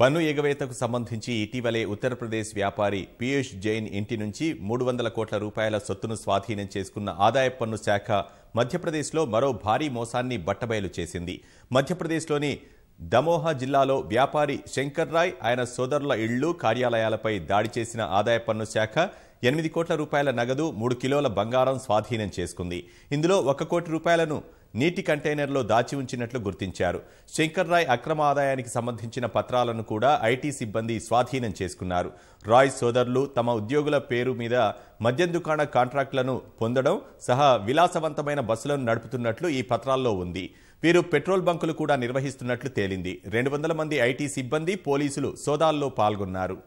పన్ను ఎగవేతకు సంబంధించి ఇటీవలే ఉత్తరప్రదేశ్ వ్యాపారి పీయూష్ జైన్ ఇంటి నుంచి మూడు వందల కోట్ల రూపాయల సొత్తును స్వాధీనం చేసుకున్న ఆదాయ పన్ను శాఖ మధ్యప్రదేశ్లో మరో భారీ మోసాన్ని బట్టబయలు చేసింది మధ్యప్రదేశ్లోని దమోహా జిల్లాలో వ్యాపారి శంకర్ రాయ్ ఆయన సోదరుల ఇళ్లు కార్యాలయాలపై దాడి చేసిన ఆదాయ పన్ను శాఖ ఎనిమిది కోట్ల రూపాయల నగదు మూడు కిలోల బంగారం స్వాధీనం చేసుకుంది ఇందులో ఒక కోటి రూపాయలను నీటి కంటైనర్లో దాచి ఉంచినట్లు గుర్తించారు శంకర్ రాయ్ అక్రమ ఆదాయానికి సంబంధించిన పత్రాలను కూడా ఐటీ సిబ్బంది స్వాధీనం చేసుకున్నారు రాయ్ సోదరులు తమ ఉద్యోగుల పేరు మీద మద్యం దుకాణ కాంట్రాక్టులను పొందడం సహా విలాసవంతమైన బస్సులను నడుపుతున్నట్లు ఈ పత్రాల్లో ఉంది వీరు పెట్రోల్ బంకులు కూడా నిర్వహిస్తున్నట్లు తేలింది రెండు మంది ఐటీ సిబ్బంది పోలీసులు సోదాల్లో పాల్గొన్నారు